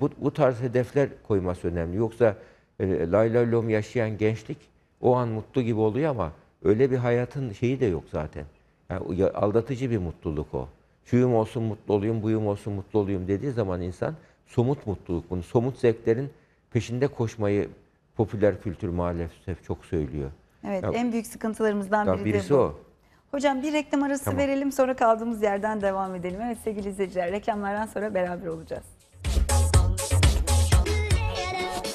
bu, bu tarz hedefler koyması önemli. Yoksa e, lay lay lom yaşayan gençlik o an mutlu gibi oluyor ama Öyle bir hayatın şeyi de yok zaten. Yani aldatıcı bir mutluluk o. Şuyum olsun mutlu olayım, buyum olsun mutlu olayım dediği zaman insan somut mutluluk bunu. Somut zevklerin peşinde koşmayı popüler kültür maalesef çok söylüyor. Evet ya, en büyük sıkıntılarımızdan biri de bu. o. Hocam bir reklam arası tamam. verelim sonra kaldığımız yerden devam edelim. Evet sevgili izleyiciler reklamlardan sonra beraber olacağız.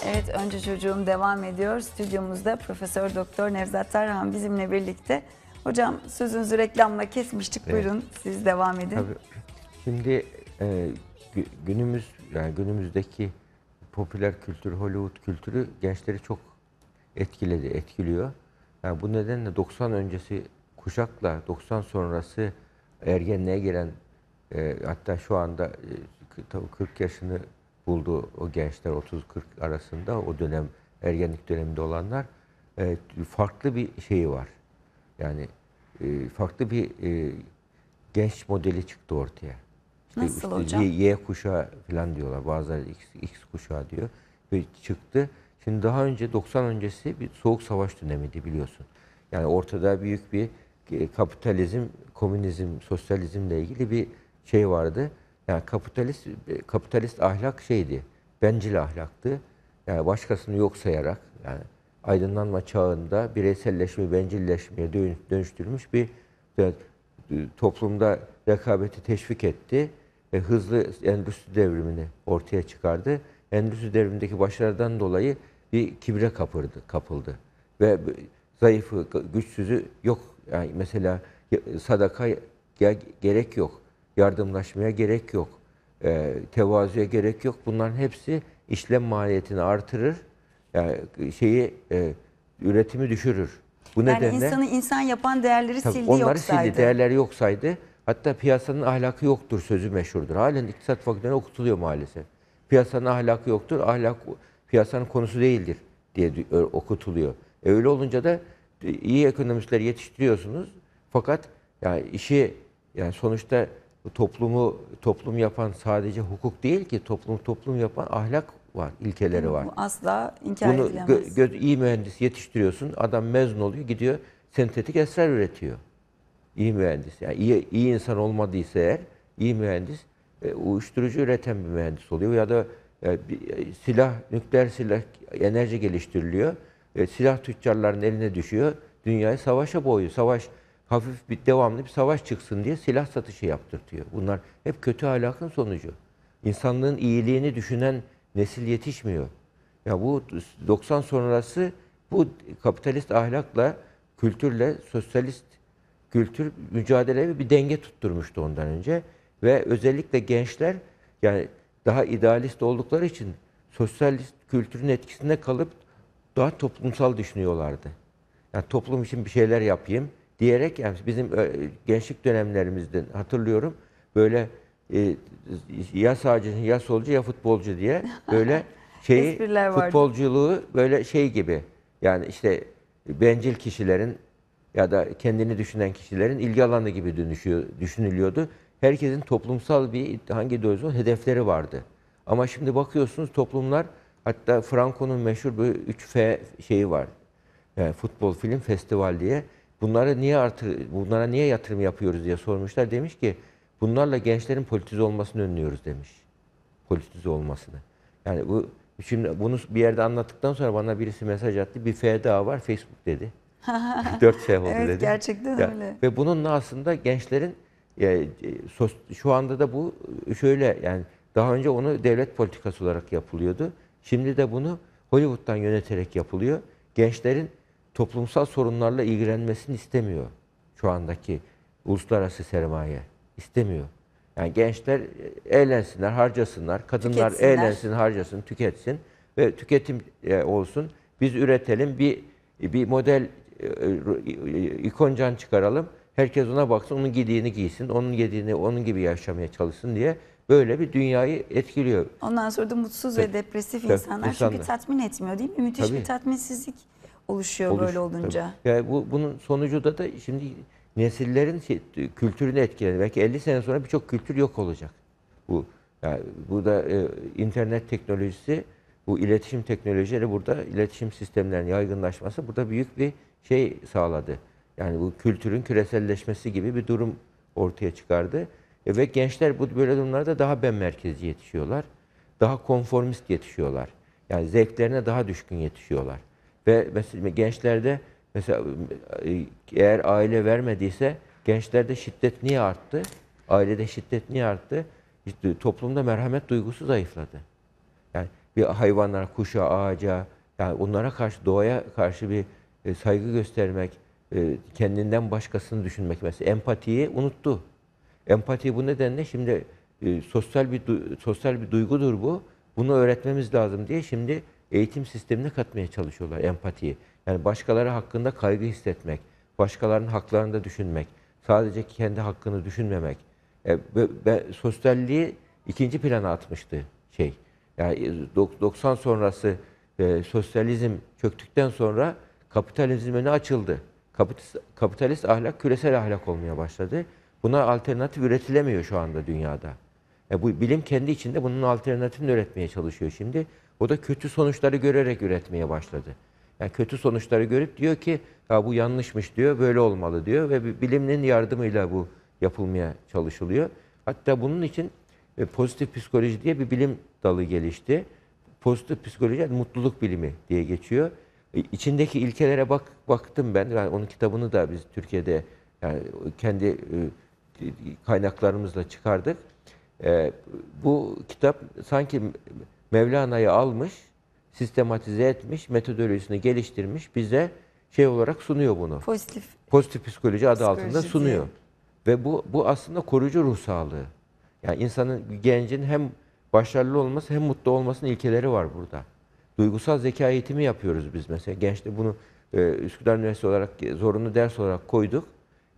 Evet önce çocuğum devam ediyor. Stüdyomuzda Profesör Doktor Nevzat Tarhan bizimle birlikte. Hocam sözünüzü reklamla kesmiştik. Evet. Buyurun siz devam edin. Tabii. Şimdi e, günümüz yani günümüzdeki popüler kültür, Hollywood kültürü gençleri çok etkiledi, etkiliyor. Yani bu nedenle 90 öncesi kuşakla 90 sonrası ergenliğe giren e, hatta şu anda e, tabii 40 yaşını buldu o gençler 30-40 arasında o dönem ergenlik döneminde olanlar e, farklı bir şeyi var. Yani e, farklı bir e, genç modeli çıktı ortaya. İşte, Nasıl işte hocam? Y, y kuşağı falan diyorlar. Bazıları X, X kuşağı diyor. Ve çıktı. Şimdi daha önce 90 öncesi bir soğuk savaş dönemiydi biliyorsun. Yani ortada büyük bir e, kapitalizm, komünizm, sosyalizmle ilgili bir şey vardı. Yani kapitalist kapitalist ahlak şeydi. Bencil ahlaktı. Yani başkasını yok sayarak yani aydınlanma çağında bireyselleşme, bencilleşmeye dönüştürmüş bir toplumda rekabeti teşvik etti. E, hızlı endüstri devrimini ortaya çıkardı. Endüstri devrimindeki başarıdan dolayı bir kibre kapıldı, kapıldı. Ve zayıfı, güçsüzü yok. Yani mesela sadaka gerek yok. Yardımlaşmaya gerek yok. E, tevazuya gerek yok. Bunların hepsi işlem maliyetini artırır. Yani şeyi e, üretimi düşürür. Bu yani nedenle insanı insan yapan değerleri tabii sildi onları yoksaydı. Onları sildi, değerleri yoksaydı. Hatta piyasanın ahlakı yoktur sözü meşhurdur. Halen iktisat fakültesine okutuluyor maalesef. Piyasanın ahlakı yoktur, ahlak piyasanın konusu değildir diye okutuluyor. E öyle olunca da iyi ekonomistler yetiştiriyorsunuz. Fakat yani işi yani sonuçta toplumu toplum yapan sadece hukuk değil ki toplum toplum yapan ahlak var, ilkeleri var. Bu asla inkar Bunu edilemez. Gö- iyi mühendis yetiştiriyorsun, adam mezun oluyor, gidiyor sentetik eser üretiyor. İyi mühendis. Yani iyi, iyi insan olmadıysa eğer, iyi mühendis e, uyuşturucu üreten bir mühendis oluyor ya da e, bir, e, silah, nükleer silah enerji geliştiriliyor. E, silah tüccarların eline düşüyor. Dünyayı savaşa boğuyor. Savaş hafif bir devamlı bir savaş çıksın diye silah satışı yaptırtıyor. Bunlar hep kötü ahlakın sonucu. İnsanlığın iyiliğini düşünen nesil yetişmiyor. Ya bu 90 sonrası bu kapitalist ahlakla kültürle sosyalist kültür mücadeleyi bir denge tutturmuştu ondan önce ve özellikle gençler yani daha idealist oldukları için sosyalist kültürün etkisinde kalıp daha toplumsal düşünüyorlardı. Yani toplum için bir şeyler yapayım, diyerek yani bizim e, gençlik dönemlerimizden hatırlıyorum böyle e, ya sağcı ya solcu ya futbolcu diye böyle şeyi futbolculuğu böyle şey gibi yani işte bencil kişilerin ya da kendini düşünen kişilerin ilgi alanı gibi dönüşüyor, düşünülüyordu. Herkesin toplumsal bir hangi dozun hedefleri vardı. Ama şimdi bakıyorsunuz toplumlar hatta Franco'nun meşhur bir 3F şeyi var. Yani futbol film festival diye bunları niye artı bunlara niye yatırım yapıyoruz diye sormuşlar. Demiş ki bunlarla gençlerin politize olmasını önlüyoruz demiş. Politize olmasını. Yani bu şimdi bunu bir yerde anlattıktan sonra bana birisi mesaj attı. Bir F daha var Facebook dedi. 4 F oldu evet, dedi. gerçekten ya, öyle. Ve bununla aslında gençlerin yani, e, e, şu anda da bu şöyle yani daha önce onu devlet politikası olarak yapılıyordu. Şimdi de bunu Hollywood'dan yöneterek yapılıyor. Gençlerin toplumsal sorunlarla ilgilenmesini istemiyor şu andaki uluslararası sermaye. istemiyor. Yani gençler e, eğlensinler, harcasınlar, kadınlar eğlensin, harcasın, tüketsin ve tüketim e, olsun. Biz üretelim, bir bir model e, ikoncan çıkaralım. Herkes ona baksın, onun giydiğini giysin, onun yediğini onun gibi yaşamaya çalışsın diye böyle bir dünyayı etkiliyor. Ondan sonra da mutsuz evet. ve depresif insanlar, insanlar çünkü tatmin etmiyor değil mi? Müthiş Tabii. bir tatminsizlik oluşuyor Oluş, böyle olunca. Tabii. Yani bu bunun sonucu da da şimdi nesillerin şey, kültürünü etkiledi. Belki 50 sene sonra birçok kültür yok olacak. Bu yani bu da e, internet teknolojisi, bu iletişim teknolojileri burada iletişim sistemlerinin yaygınlaşması burada büyük bir şey sağladı. Yani bu kültürün küreselleşmesi gibi bir durum ortaya çıkardı. E, ve gençler bu böyle durumlarda daha ben merkezi yetişiyorlar. Daha konformist yetişiyorlar. Yani zevklerine daha düşkün yetişiyorlar. Ve mesela gençlerde mesela e, eğer aile vermediyse gençlerde şiddet niye arttı? Ailede şiddet niye arttı? İşte toplumda merhamet duygusu zayıfladı. Yani bir hayvanlara, kuşa, ağaca, yani onlara karşı, doğaya karşı bir e, saygı göstermek, e, kendinden başkasını düşünmek mesela empatiyi unuttu. Empati bu nedenle şimdi sosyal bir sosyal bir duygudur bu. Bunu öğretmemiz lazım diye şimdi eğitim sistemine katmaya çalışıyorlar empatiyi. Yani başkaları hakkında kaygı hissetmek, başkalarının haklarını da düşünmek, sadece kendi hakkını düşünmemek. E, ve, ve sosyalliği ikinci plana atmıştı şey. Yani 90 sonrası e, sosyalizm çöktükten sonra kapitalizm önü açıldı. Kapitalist, kapitalist ahlak küresel ahlak olmaya başladı. Buna alternatif üretilemiyor şu anda dünyada. E, bu bilim kendi içinde bunun alternatifini üretmeye çalışıyor şimdi. O da kötü sonuçları görerek üretmeye başladı. Yani kötü sonuçları görüp diyor ki ya bu yanlışmış diyor, böyle olmalı diyor ve bilimin yardımıyla bu yapılmaya çalışılıyor. Hatta bunun için e, pozitif psikoloji diye bir bilim dalı gelişti. Pozitif psikoloji yani mutluluk bilimi diye geçiyor. E, içindeki ilkelere bak baktım ben. Yani onun kitabını da biz Türkiye'de yani kendi e, kaynaklarımızla çıkardık. Bu kitap sanki Mevlana'yı almış, sistematize etmiş, metodolojisini geliştirmiş, bize şey olarak sunuyor bunu. Pozitif. Pozitif psikoloji adı psikoloji altında sunuyor. Değil. Ve bu, bu aslında koruyucu ruh sağlığı. Yani insanın, gencin hem başarılı olması hem mutlu olmasının ilkeleri var burada. Duygusal zeka eğitimi yapıyoruz biz mesela. Gençte bunu e, Üsküdar Üniversitesi olarak zorunlu ders olarak koyduk.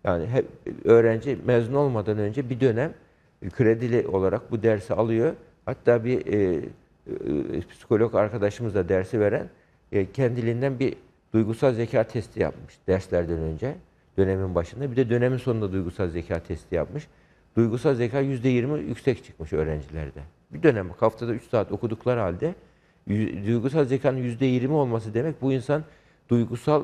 Yani hep öğrenci mezun olmadan önce bir dönem e, kredili olarak bu dersi alıyor. Hatta bir e, e, e, psikolog arkadaşımız da dersi veren e, kendiliğinden bir duygusal zeka testi yapmış derslerden önce dönemin başında. Bir de dönemin sonunda duygusal zeka testi yapmış. Duygusal zeka yüzde yirmi yüksek çıkmış öğrencilerde. Bir dönem haftada üç saat okudukları halde duygusal zekanın yüzde yirmi olması demek bu insan duygusal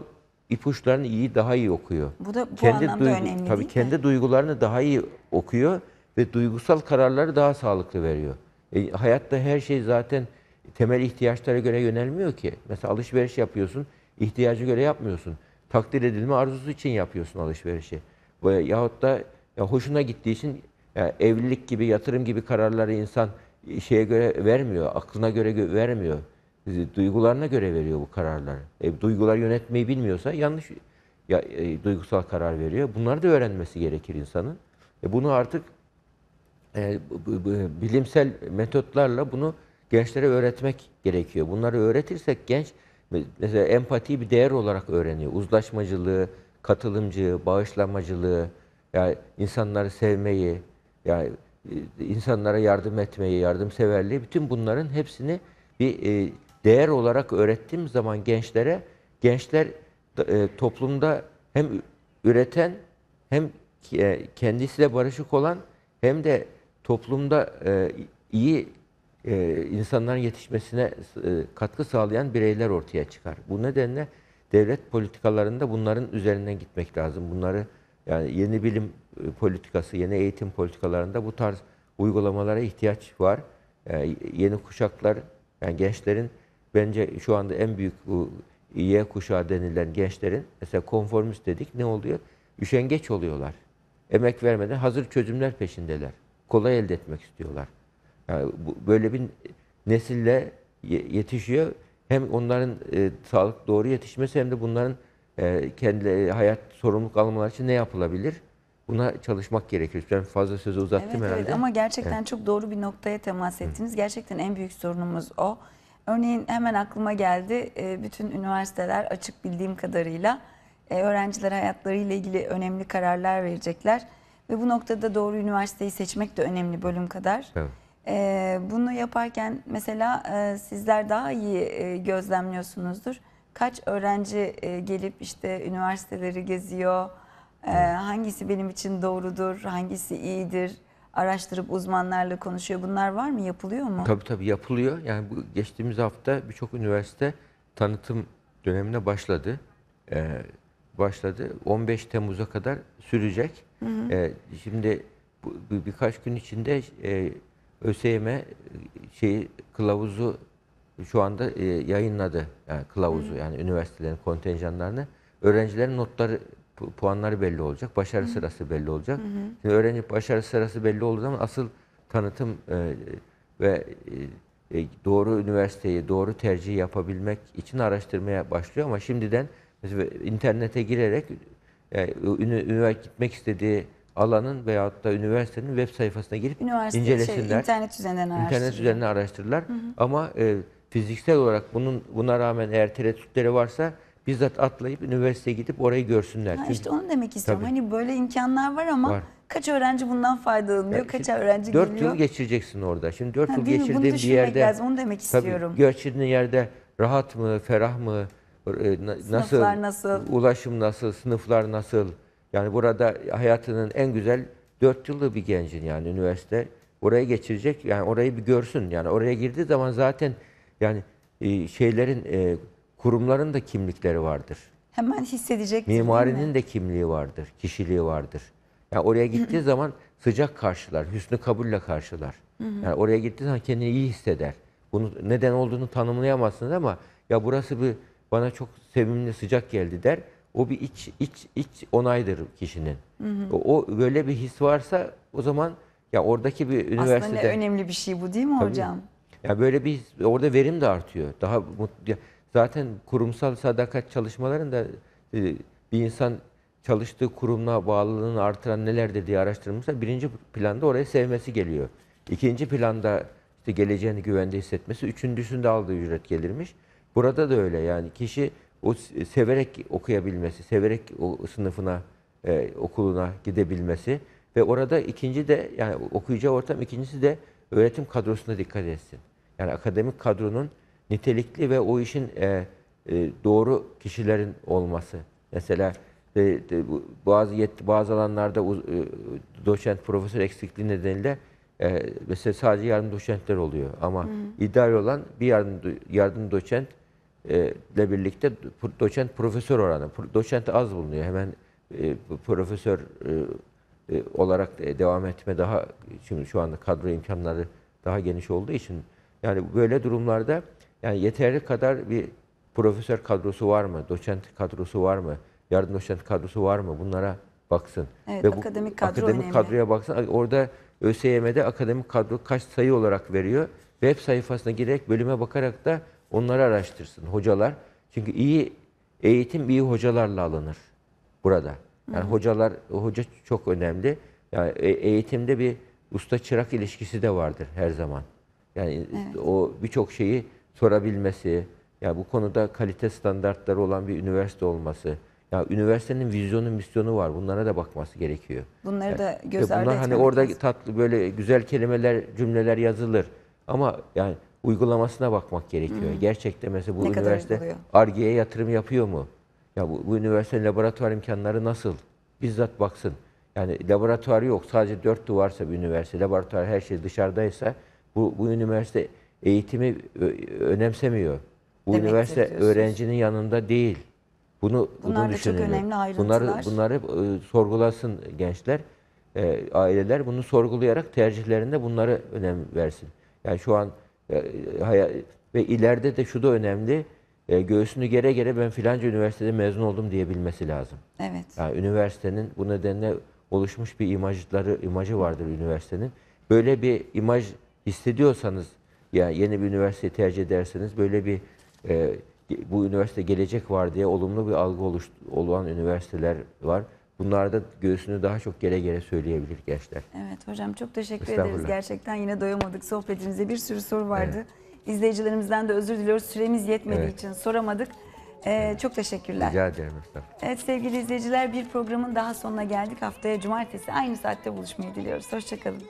ipuçlarını iyi daha iyi okuyor. Bu da bu kendi anlamda duygu, önemli tabii değil kendi mi? duygularını daha iyi okuyor ve duygusal kararları daha sağlıklı veriyor. E, hayatta her şey zaten temel ihtiyaçlara göre yönelmiyor ki. Mesela alışveriş yapıyorsun, ihtiyacı göre yapmıyorsun. Takdir edilme arzusu için yapıyorsun alışverişi. Yahut da ya hoşuna gittiği için yani evlilik gibi, yatırım gibi kararları insan şeye göre vermiyor, aklına göre vermiyor. Duygularına göre veriyor bu kararları. E, duygular yönetmeyi bilmiyorsa yanlış ya, e, duygusal karar veriyor. Bunları da öğrenmesi gerekir insanın. E, bunu artık e, bilimsel metotlarla bunu gençlere öğretmek gerekiyor. Bunları öğretirsek genç mesela empatiyi bir değer olarak öğreniyor. Uzlaşmacılığı, katılımcılığı, bağışlamacılığı, yani insanları sevmeyi, yani e, insanlara yardım etmeyi, yardımseverliği bütün bunların hepsini bir e, değer olarak öğrettiğim zaman gençlere gençler e, toplumda hem üreten hem kendisiyle barışık olan hem de toplumda e, iyi e, insanların yetişmesine e, katkı sağlayan bireyler ortaya çıkar. Bu nedenle devlet politikalarında bunların üzerinden gitmek lazım. Bunları yani yeni bilim e, politikası, yeni eğitim politikalarında bu tarz uygulamalara ihtiyaç var. Yani e, yeni kuşaklar, yani gençlerin bence şu anda en büyük bu Y kuşağı denilen gençlerin mesela konformist dedik ne oluyor? Üşengeç oluyorlar. Emek vermeden hazır çözümler peşindeler kolay elde etmek istiyorlar. Yani bu, böyle bir nesille yetişiyor. Hem onların e, sağlık doğru yetişmesi hem de bunların e, kendi e, hayat sorumluluk almaları için ne yapılabilir? Buna çalışmak gerekir. Ben fazla sözü uzattım evet, herhalde. Evet ama gerçekten evet. çok doğru bir noktaya temas ettiniz. Hı. Gerçekten en büyük sorunumuz o. Örneğin hemen aklıma geldi e, bütün üniversiteler açık bildiğim kadarıyla e, öğrenciler hayatlarıyla ilgili önemli kararlar verecekler. Ve bu noktada doğru üniversiteyi seçmek de önemli bölüm kadar. Evet. Ee, bunu yaparken mesela e, sizler daha iyi e, gözlemliyorsunuzdur. Kaç öğrenci e, gelip işte üniversiteleri geziyor, e, hangisi benim için doğrudur, hangisi iyidir, araştırıp uzmanlarla konuşuyor. Bunlar var mı, yapılıyor mu? Tabii tabii yapılıyor. Yani bu geçtiğimiz hafta birçok üniversite tanıtım dönemine başladı. Ee, başladı. 15 Temmuz'a kadar sürecek. Hı hı. E, şimdi bu, bu birkaç gün içinde e, ÖSYM e, şeyi kılavuzu şu anda e, yayınladı. Yani kılavuzu hı yani üniversitelerin kontenjanlarını. Öğrencilerin notları pu puanları belli olacak. Başarı hı sırası belli olacak. Hı hı. Şimdi öğrenci başarı sırası belli olduğu zaman asıl tanıtım e, ve e, e doğru üniversiteyi, doğru tercih yapabilmek için araştırmaya başlıyor ama şimdiden internete girerek yani, üniversite gitmek istediği alanın veyahut da üniversitenin web sayfasına girip Üniversite, incelesinler. Şey, internet üzerinden araştırırlar. İnternet üzerinden araştırırlar. Hı hı. Ama e, fiziksel olarak bunun buna rağmen eğer tereddütleri varsa bizzat atlayıp üniversiteye gidip orayı görsünler. Ha, Çünkü, işte onu demek istiyorum. Tabii. Hani böyle imkanlar var ama var. kaç öğrenci bundan faydalanıyor, kaç öğrenci geliyor? 4 yıl geçireceksin orada. Şimdi 4 ha, yıl geçirdiğin bir yerde... Lazım, onu demek istiyorum. Tabii, geçirdiğin yerde rahat mı, ferah mı, ee, nasıl, nasıl, ulaşım nasıl, sınıflar nasıl. Yani burada hayatının en güzel dört yıllık bir gencin yani üniversite oraya geçirecek yani orayı bir görsün yani oraya girdiği zaman zaten yani e, şeylerin e, kurumların da kimlikleri vardır. Hemen hissedecek. Mimarinin de kimliği vardır, kişiliği vardır. Yani oraya gittiği zaman sıcak karşılar, hüsnü kabulle karşılar. Yani oraya gittiği zaman kendini iyi hisseder. Bunu neden olduğunu tanımlayamazsınız ama ya burası bir bana çok sevimli sıcak geldi der. O bir iç iç iç onaydır kişinin. Hı hı. O, böyle bir his varsa o zaman ya oradaki bir üniversite Aslında önemli bir şey bu değil mi tabii, hocam? Ya böyle bir orada verim de artıyor. Daha Zaten kurumsal sadakat çalışmalarında e, bir insan çalıştığı kurumla bağlılığını artıran nelerdir diye araştırmışlar. Birinci planda oraya sevmesi geliyor. İkinci planda işte geleceğini güvende hissetmesi. Üçüncüsünde aldığı ücret gelirmiş. Burada da öyle yani kişi o severek okuyabilmesi, severek o sınıfına, e, okuluna gidebilmesi ve orada ikinci de yani okuyacağı ortam ikincisi de öğretim kadrosuna dikkat etsin. Yani akademik kadronun nitelikli ve o işin e, e, doğru kişilerin olması. Mesela e, de, bazı yet, bazı alanlarda e, doçent profesör eksikliği nedeniyle e, mesela sadece yardım doçentler oluyor ama hı ideal olan bir yardım yardım doçent ee, ile birlikte doçent profesör oranı. Doçent az bulunuyor. Hemen e, profesör e, e, olarak devam etme daha şimdi şu anda kadro imkanları daha geniş olduğu için yani böyle durumlarda yani yeterli kadar bir profesör kadrosu var mı? Doçent kadrosu var mı? Yardım doçent kadrosu var mı? Bunlara baksın. Evet, Ve bu, akademik kadro akademik önemli. kadroya baksın. Orada ÖSYM'de akademik kadro kaç sayı olarak veriyor? Web sayfasına girerek bölüme bakarak da Onları araştırsın hocalar. Çünkü iyi eğitim iyi hocalarla alınır burada. Yani hocalar hoca çok önemli. Yani e, eğitimde bir usta çırak ilişkisi de vardır her zaman. Yani evet. o birçok şeyi sorabilmesi, ya yani bu konuda kalite standartları olan bir üniversite olması, ya üniversitenin vizyonu, misyonu var. Bunlara da bakması gerekiyor. Bunları da göz ardı Bunlar hani orada lazım. tatlı böyle güzel kelimeler, cümleler yazılır. Ama yani uygulamasına bakmak gerekiyor. Hmm. Gerçekten mesela bu ne üniversite ARGE'ye yatırım yapıyor mu? Ya bu, bu üniversitenin laboratuvar imkanları nasıl? Bizzat baksın. Yani laboratuvar yok. Sadece dört duvarsa bir üniversite, laboratuvar her şey dışarıdaysa bu, bu üniversite eğitimi önemsemiyor. Bu Demek üniversite öğrencinin yanında değil. Bunu, Bunlar bunu da çok önemli ayrıntılar. Bunları, bunları e, sorgulasın gençler, e, aileler. Bunu sorgulayarak tercihlerinde bunları önem versin. Yani şu an e, ve ileride de şu da önemli. E, göğsünü gere gere ben filanca üniversitede mezun oldum diyebilmesi lazım. Evet. Yani üniversitenin bu nedenle oluşmuş bir imajları imajı vardır üniversitenin. Böyle bir imaj hissediyorsanız yani yeni bir üniversite tercih ederseniz böyle bir e, bu üniversite gelecek var diye olumlu bir algı oluş, olan üniversiteler var bunlarda göğsünü daha çok gele gele söyleyebilir gençler. Evet hocam çok teşekkür ederiz. Gerçekten yine doyamadık sohbetinize. Bir sürü soru vardı. Evet. İzleyicilerimizden de özür diliyoruz. Süremiz yetmediği evet. için soramadık. Ee, evet. Çok teşekkürler. Rica ederim estağfurullah. Evet sevgili izleyiciler bir programın daha sonuna geldik. Haftaya cumartesi aynı saatte buluşmayı diliyoruz. Hoşçakalın.